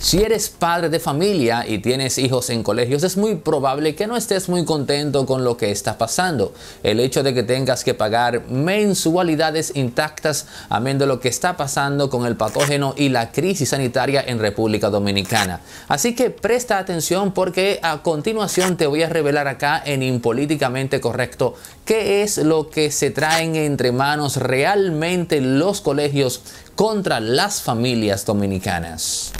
Si eres padre de familia y tienes hijos en colegios, es muy probable que no estés muy contento con lo que está pasando. El hecho de que tengas que pagar mensualidades intactas, amén de lo que está pasando con el patógeno y la crisis sanitaria en República Dominicana. Así que presta atención porque a continuación te voy a revelar acá en Impolíticamente Correcto qué es lo que se traen entre manos realmente los colegios contra las familias dominicanas.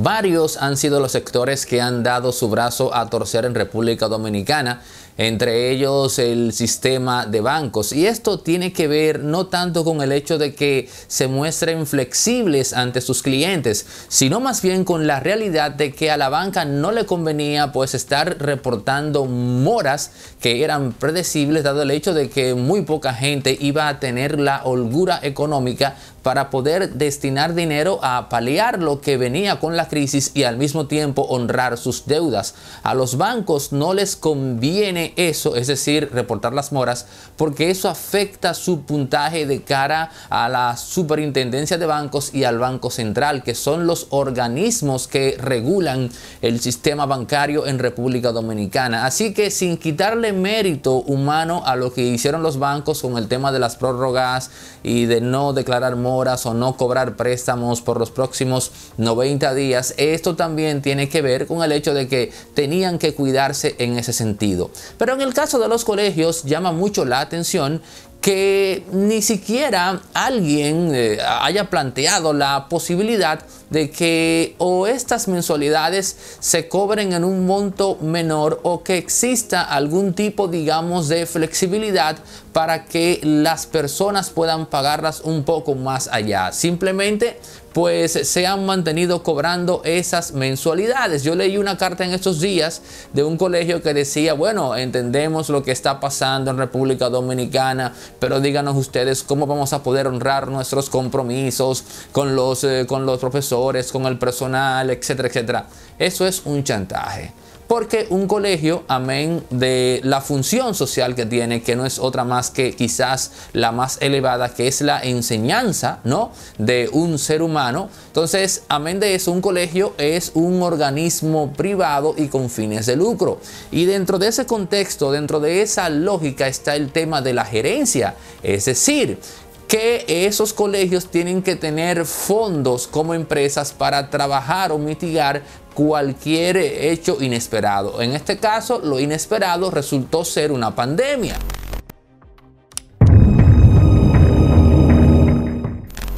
Varios han sido los sectores que han dado su brazo a torcer en República Dominicana entre ellos el sistema de bancos. Y esto tiene que ver no tanto con el hecho de que se muestren flexibles ante sus clientes, sino más bien con la realidad de que a la banca no le convenía pues estar reportando moras que eran predecibles dado el hecho de que muy poca gente iba a tener la holgura económica para poder destinar dinero a paliar lo que venía con la crisis y al mismo tiempo honrar sus deudas. A los bancos no les conviene eso, es decir, reportar las moras, porque eso afecta su puntaje de cara a la superintendencia de bancos y al Banco Central, que son los organismos que regulan el sistema bancario en República Dominicana. Así que sin quitarle mérito humano a lo que hicieron los bancos con el tema de las prórrogas y de no declarar moras o no cobrar préstamos por los próximos 90 días, esto también tiene que ver con el hecho de que tenían que cuidarse en ese sentido. Pero en el caso de los colegios llama mucho la atención que ni siquiera alguien eh, haya planteado la posibilidad de que o estas mensualidades se cobren en un monto menor o que exista algún tipo, digamos, de flexibilidad para que las personas puedan pagarlas un poco más allá. Simplemente pues se han mantenido cobrando esas mensualidades. Yo leí una carta en estos días de un colegio que decía, bueno, entendemos lo que está pasando en República Dominicana, pero díganos ustedes cómo vamos a poder honrar nuestros compromisos con los, eh, con los profesores con el personal, etcétera, etcétera. Eso es un chantaje. Porque un colegio, amén de la función social que tiene, que no es otra más que quizás la más elevada, que es la enseñanza, ¿no? De un ser humano. Entonces, amén de eso, un colegio es un organismo privado y con fines de lucro. Y dentro de ese contexto, dentro de esa lógica está el tema de la gerencia. Es decir, que esos colegios tienen que tener fondos como empresas para trabajar o mitigar cualquier hecho inesperado. En este caso, lo inesperado resultó ser una pandemia.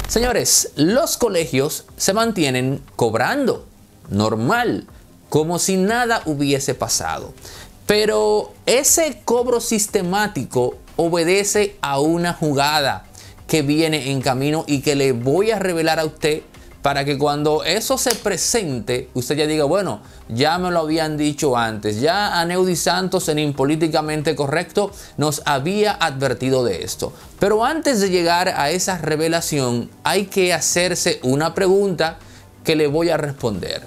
Señores, los colegios se mantienen cobrando, normal, como si nada hubiese pasado. Pero ese cobro sistemático obedece a una jugada que viene en camino y que le voy a revelar a usted para que cuando eso se presente, usted ya diga, bueno, ya me lo habían dicho antes, ya Aneudi Santos en Impolíticamente Correcto nos había advertido de esto. Pero antes de llegar a esa revelación, hay que hacerse una pregunta que le voy a responder.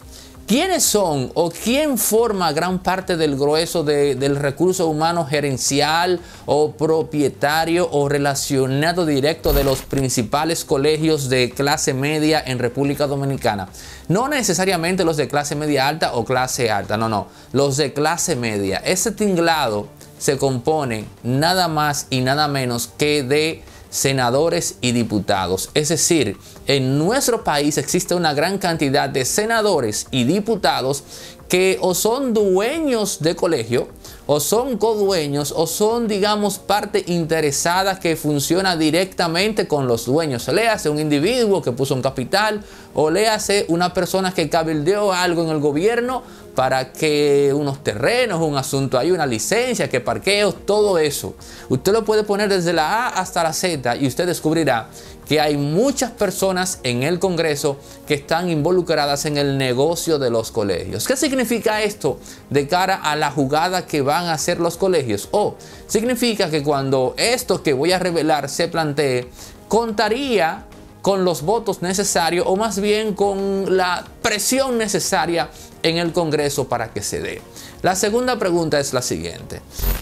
¿Quiénes son o quién forma gran parte del grueso del recurso humano gerencial o propietario o relacionado directo de los principales colegios de clase media en República Dominicana? No necesariamente los de clase media alta o clase alta, no, no, los de clase media. Ese tinglado se compone nada más y nada menos que de senadores y diputados. Es decir, en nuestro país existe una gran cantidad de senadores y diputados que o son dueños de colegio, o son codueños, o son, digamos, parte interesada que funciona directamente con los dueños. Le hace un individuo que puso un capital, o le hace una persona que cabildeó algo en el gobierno, para que unos terrenos, un asunto, hay una licencia, que parqueos, todo eso. Usted lo puede poner desde la A hasta la Z y usted descubrirá que hay muchas personas en el Congreso que están involucradas en el negocio de los colegios. ¿Qué significa esto de cara a la jugada que van a hacer los colegios? O significa que cuando esto que voy a revelar se plantee, contaría con los votos necesarios o más bien con la presión necesaria en el Congreso para que se dé. La segunda pregunta es la siguiente.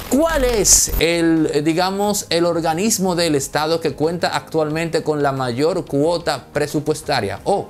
¿Cuál es el, digamos, el organismo del Estado que cuenta actualmente con la mayor cuota presupuestaria? O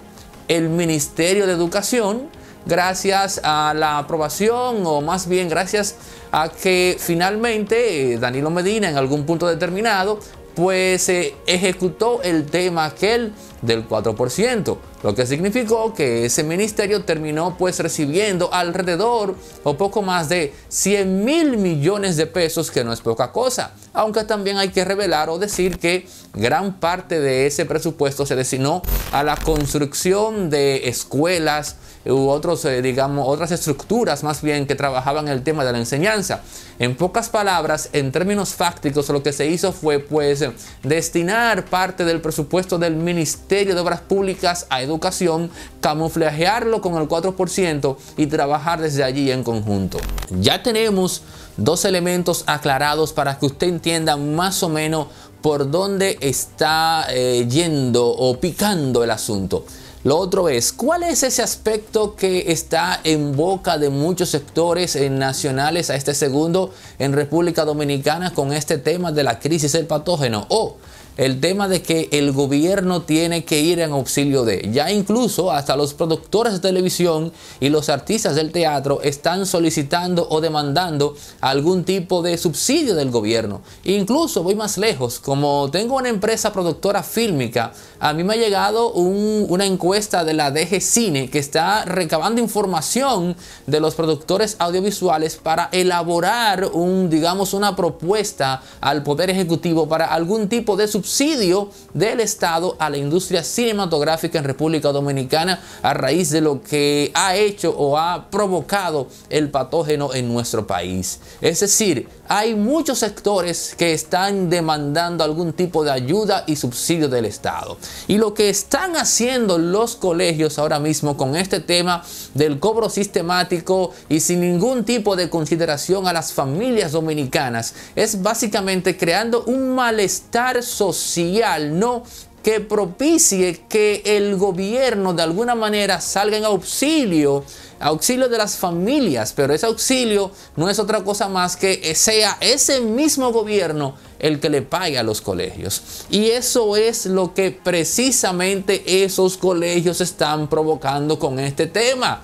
el Ministerio de Educación, gracias a la aprobación o más bien gracias a que finalmente eh, Danilo Medina en algún punto determinado pues eh, ejecutó el tema que aquel del 4%, lo que significó que ese ministerio terminó pues recibiendo alrededor o poco más de 100 mil millones de pesos, que no es poca cosa, aunque también hay que revelar o decir que gran parte de ese presupuesto se destinó a la construcción de escuelas u otros, eh, digamos, otras estructuras más bien que trabajaban el tema de la enseñanza. En pocas palabras, en términos fácticos, lo que se hizo fue pues destinar parte del presupuesto del ministerio de Obras Públicas a Educación, camuflajearlo con el 4% y trabajar desde allí en conjunto. Ya tenemos dos elementos aclarados para que usted entienda más o menos por dónde está eh, yendo o picando el asunto. Lo otro es, ¿cuál es ese aspecto que está en boca de muchos sectores eh, nacionales a este segundo en República Dominicana con este tema de la crisis del patógeno? O, el tema de que el gobierno tiene que ir en auxilio de. Ya incluso hasta los productores de televisión y los artistas del teatro están solicitando o demandando algún tipo de subsidio del gobierno. Incluso voy más lejos, como tengo una empresa productora fílmica, a mí me ha llegado una encuesta de la DG Cine que está recabando información de los productores audiovisuales para elaborar un, digamos, una propuesta al Poder Ejecutivo para algún tipo de subsidio subsidio del Estado a la industria cinematográfica en República Dominicana a raíz de lo que ha hecho o ha provocado el patógeno en nuestro país. Es decir, hay muchos sectores que están demandando algún tipo de ayuda y subsidio del Estado. Y lo que están haciendo los colegios ahora mismo con este tema del cobro sistemático y sin ningún tipo de consideración a las familias dominicanas es básicamente creando un malestar social, no que propicie que el gobierno de alguna manera salga en auxilio, auxilio de las familias, pero ese auxilio no es otra cosa más que sea ese mismo gobierno el que le pague a los colegios. Y eso es lo que precisamente esos colegios están provocando con este tema,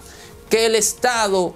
que el Estado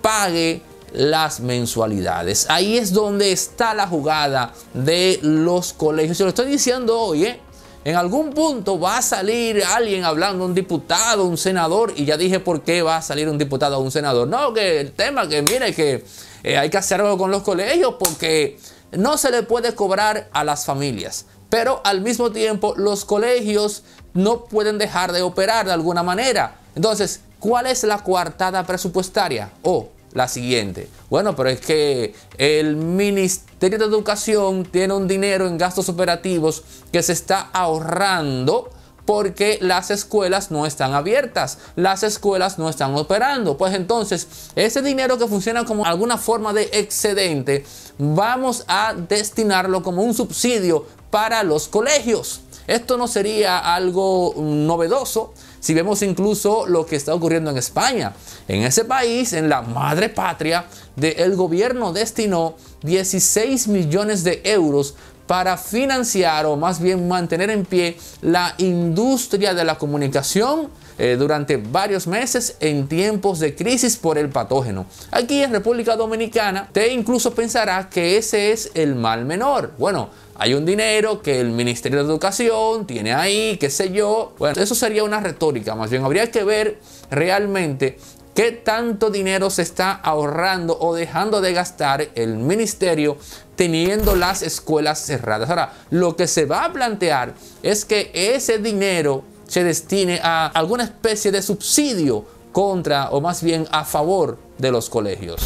pague las mensualidades. Ahí es donde está la jugada de los colegios. yo lo estoy diciendo hoy, ¿eh? En algún punto va a salir alguien hablando, un diputado, un senador, y ya dije por qué va a salir un diputado o un senador. No, que el tema que mire que eh, hay que hacer algo con los colegios porque no se le puede cobrar a las familias. Pero al mismo tiempo los colegios no pueden dejar de operar de alguna manera. Entonces, ¿cuál es la coartada presupuestaria? O oh, la siguiente. Bueno, pero es que el Ministerio de Educación tiene un dinero en gastos operativos que se está ahorrando porque las escuelas no están abiertas, las escuelas no están operando. Pues entonces, ese dinero que funciona como alguna forma de excedente, vamos a destinarlo como un subsidio para los colegios. Esto no sería algo novedoso si vemos incluso lo que está ocurriendo en España. En ese país, en la madre patria, el gobierno destinó 16 millones de euros para financiar o más bien mantener en pie la industria de la comunicación eh, durante varios meses en tiempos de crisis por el patógeno. Aquí en República Dominicana te incluso pensará que ese es el mal menor. Bueno, hay un dinero que el Ministerio de Educación tiene ahí, qué sé yo. Bueno, eso sería una retórica, más bien habría que ver realmente ¿Qué tanto dinero se está ahorrando o dejando de gastar el ministerio teniendo las escuelas cerradas? Ahora, lo que se va a plantear es que ese dinero se destine a alguna especie de subsidio contra o más bien a favor de los colegios.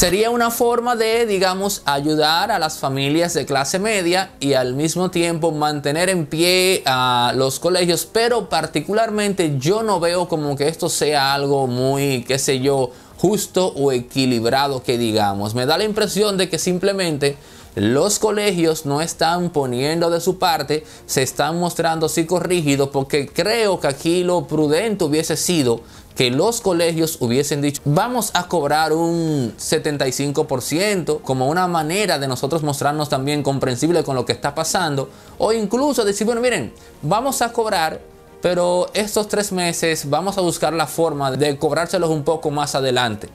Sería una forma de, digamos, ayudar a las familias de clase media y al mismo tiempo mantener en pie a los colegios, pero particularmente yo no veo como que esto sea algo muy, qué sé yo, justo o equilibrado que digamos. Me da la impresión de que simplemente los colegios no están poniendo de su parte, se están mostrando rígidos porque creo que aquí lo prudente hubiese sido que los colegios hubiesen dicho, vamos a cobrar un 75% como una manera de nosotros mostrarnos también comprensible con lo que está pasando, o incluso decir, bueno, miren, vamos a cobrar pero estos tres meses vamos a buscar la forma de cobrárselos un poco más adelante.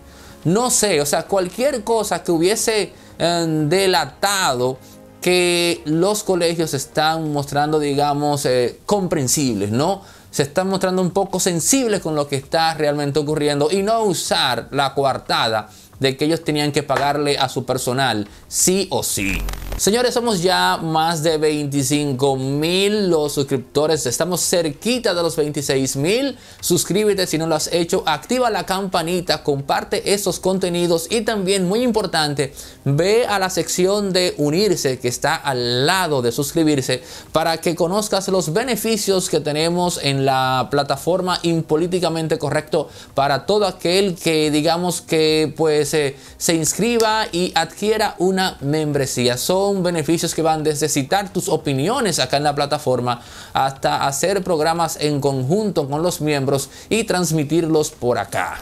No sé, o sea, cualquier cosa que hubiese eh, delatado que los colegios están mostrando, digamos, eh, comprensibles, ¿no? Se están mostrando un poco sensibles con lo que está realmente ocurriendo y no usar la coartada de que ellos tenían que pagarle a su personal, sí o sí. Señores, somos ya más de 25 mil los suscriptores. Estamos cerquita de los 26 mil. Suscríbete si no lo has hecho. Activa la campanita, comparte esos contenidos y también, muy importante, ve a la sección de unirse que está al lado de suscribirse para que conozcas los beneficios que tenemos en la plataforma Impolíticamente Correcto para todo aquel que digamos que pues se, se inscriba y adquiera una membresía. Son beneficios que van desde citar tus opiniones acá en la plataforma hasta hacer programas en conjunto con los miembros y transmitirlos por acá.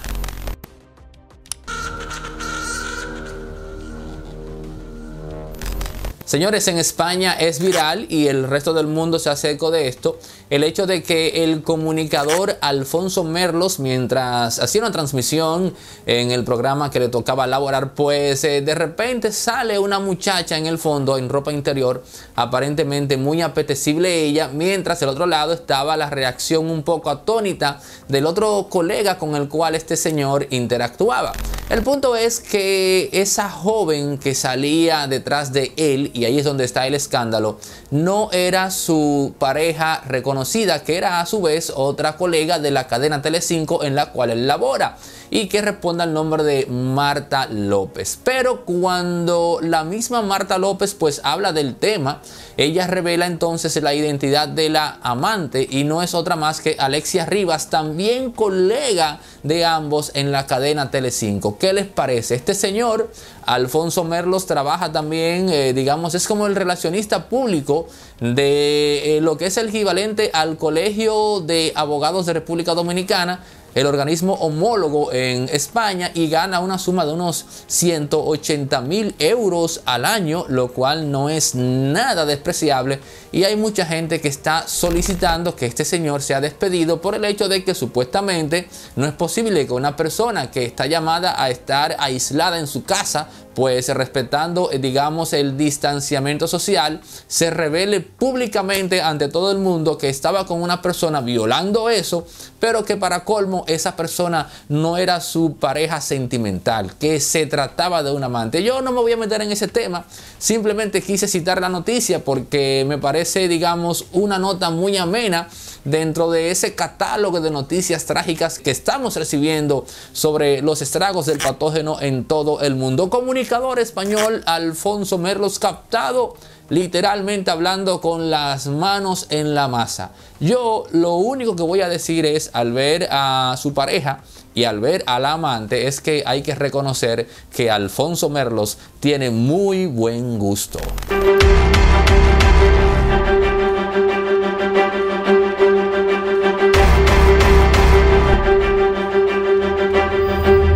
Señores, en España es viral y el resto del mundo se hace eco de esto el hecho de que el comunicador Alfonso Merlos, mientras hacía una transmisión en el programa que le tocaba elaborar, pues eh, de repente sale una muchacha en el fondo en ropa interior, aparentemente muy apetecible ella, mientras del otro lado estaba la reacción un poco atónita del otro colega con el cual este señor interactuaba. El punto es que esa joven que salía detrás de él, y ahí es donde está el escándalo, no era su pareja reconocida que era a su vez otra colega de la cadena Telecinco en la cual él labora y que responda al nombre de Marta López. Pero cuando la misma Marta López pues habla del tema, ella revela entonces la identidad de la amante y no es otra más que Alexia Rivas, también colega de ambos en la cadena Telecinco. ¿Qué les parece? Este señor, Alfonso Merlos, trabaja también, eh, digamos, es como el relacionista público de eh, lo que es el equivalente al Colegio de Abogados de República Dominicana el organismo homólogo en España y gana una suma de unos 180 mil euros al año, lo cual no es nada despreciable y hay mucha gente que está solicitando que este señor sea despedido por el hecho de que supuestamente no es posible que una persona que está llamada a estar aislada en su casa pues respetando, eh, digamos, el distanciamiento social, se revele públicamente ante todo el mundo que estaba con una persona violando eso, pero que para colmo esa persona no era su pareja sentimental, que se trataba de un amante. Yo no me voy a meter en ese tema, simplemente quise citar la noticia porque me parece, digamos, una nota muy amena dentro de ese catálogo de noticias trágicas que estamos recibiendo sobre los estragos del patógeno en todo el mundo. Comunicador español Alfonso Merlos captado literalmente hablando con las manos en la masa. Yo lo único que voy a decir es al ver a su pareja y al ver al amante es que hay que reconocer que Alfonso Merlos tiene muy buen gusto.